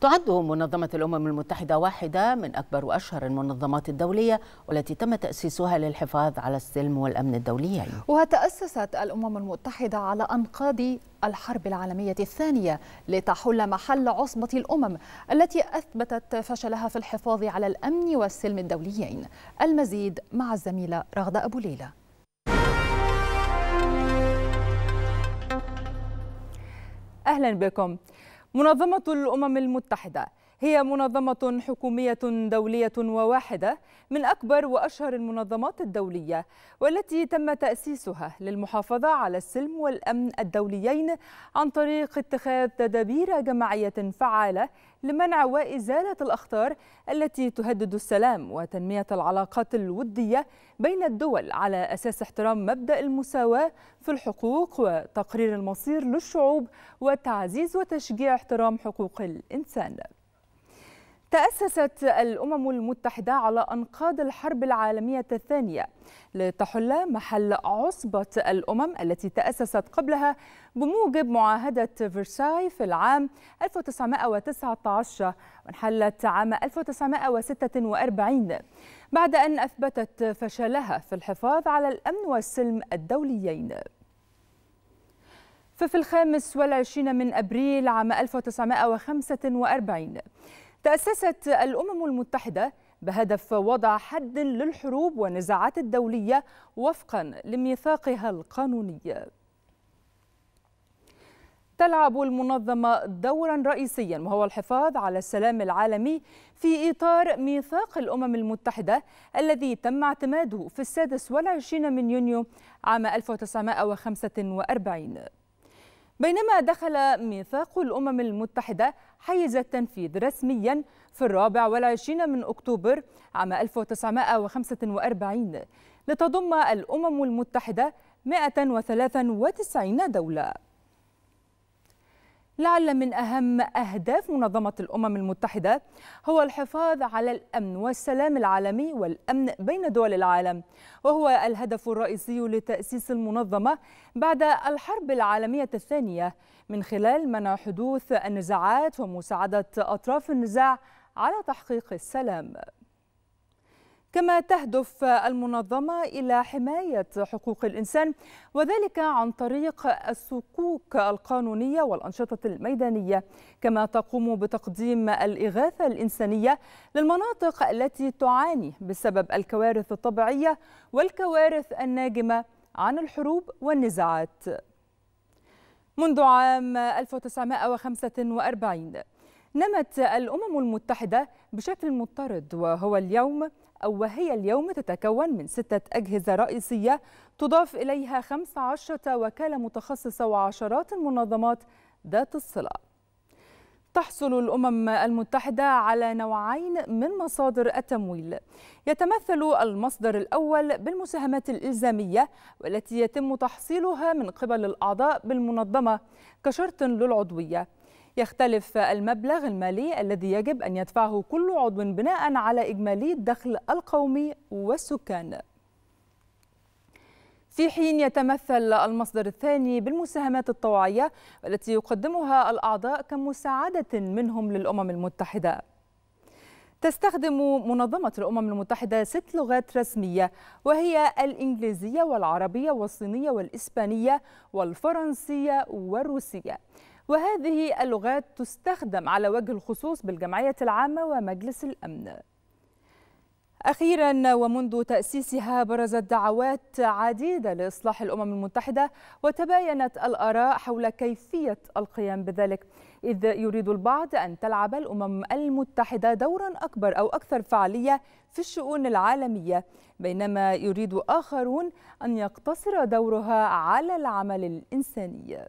تعد منظمة الأمم المتحدة واحدة من أكبر وأشهر المنظمات الدولية والتي تم تأسيسها للحفاظ على السلم والأمن الدوليين وتأسست الأمم المتحدة على أنقاض الحرب العالمية الثانية لتحل محل عصبة الأمم التي أثبتت فشلها في الحفاظ على الأمن والسلم الدوليين المزيد مع الزميلة رغدة أبو ليلى أهلا بكم منظمة الأمم المتحدة هي منظمة حكومية دولية وواحدة من أكبر وأشهر المنظمات الدولية والتي تم تأسيسها للمحافظة على السلم والأمن الدوليين عن طريق اتخاذ تدابير جماعية فعالة لمنع وإزالة الأخطار التي تهدد السلام وتنمية العلاقات الودية بين الدول على أساس احترام مبدأ المساواة في الحقوق وتقرير المصير للشعوب وتعزيز وتشجيع احترام حقوق الإنسان تأسست الأمم المتحدة على أنقاض الحرب العالمية الثانية لتحل محل عصبة الأمم التي تأسست قبلها بموجب معاهدة فرساي في العام 1919 وانحلت عام 1946 بعد أن أثبتت فشلها في الحفاظ على الأمن والسلم الدوليين ففي الخامس والعشرين من أبريل عام 1945 تأسست الأمم المتحدة بهدف وضع حد للحروب والنزاعات الدولية وفقا لميثاقها القانوني تلعب المنظمة دورا رئيسيا وهو الحفاظ على السلام العالمي في إطار ميثاق الأمم المتحدة الذي تم اعتماده في السادس والعشرين من يونيو عام 1945 بينما دخل ميثاق الأمم المتحدة حيز التنفيذ رسميا في الرابع والعشرين من أكتوبر عام 1945 لتضم الأمم المتحدة 193 دولة لعل من أهم أهداف منظمة الأمم المتحدة هو الحفاظ على الأمن والسلام العالمي والأمن بين دول العالم وهو الهدف الرئيسي لتأسيس المنظمة بعد الحرب العالمية الثانية من خلال منع حدوث النزاعات ومساعدة أطراف النزاع على تحقيق السلام كما تهدف المنظمة إلى حماية حقوق الإنسان وذلك عن طريق السكوك القانونية والأنشطة الميدانية كما تقوم بتقديم الإغاثة الإنسانية للمناطق التي تعاني بسبب الكوارث الطبيعية والكوارث الناجمة عن الحروب والنزاعات منذ عام 1945 نمت الأمم المتحدة بشكل مضطرد وهو اليوم أو وهي اليوم تتكون من ستة أجهزة رئيسية تضاف إليها 15 وكالة متخصصة وعشرات المنظمات ذات الصلة تحصل الأمم المتحدة على نوعين من مصادر التمويل يتمثل المصدر الأول بالمساهمات الإلزامية والتي يتم تحصيلها من قبل الأعضاء بالمنظمة كشرط للعضوية يختلف المبلغ المالي الذي يجب أن يدفعه كل عضو بناء على إجمالي الدخل القومي والسكان في حين يتمثل المصدر الثاني بالمساهمات الطوعية التي يقدمها الأعضاء كمساعدة منهم للأمم المتحدة تستخدم منظمة الأمم المتحدة ست لغات رسمية وهي الإنجليزية والعربية والصينية والإسبانية والفرنسية والروسية وهذه اللغات تستخدم على وجه الخصوص بالجمعية العامة ومجلس الأمن أخيرا ومنذ تأسيسها برزت دعوات عديدة لإصلاح الأمم المتحدة وتباينت الآراء حول كيفية القيام بذلك إذ يريد البعض أن تلعب الأمم المتحدة دورا أكبر أو أكثر فعالية في الشؤون العالمية بينما يريد آخرون أن يقتصر دورها على العمل الإنساني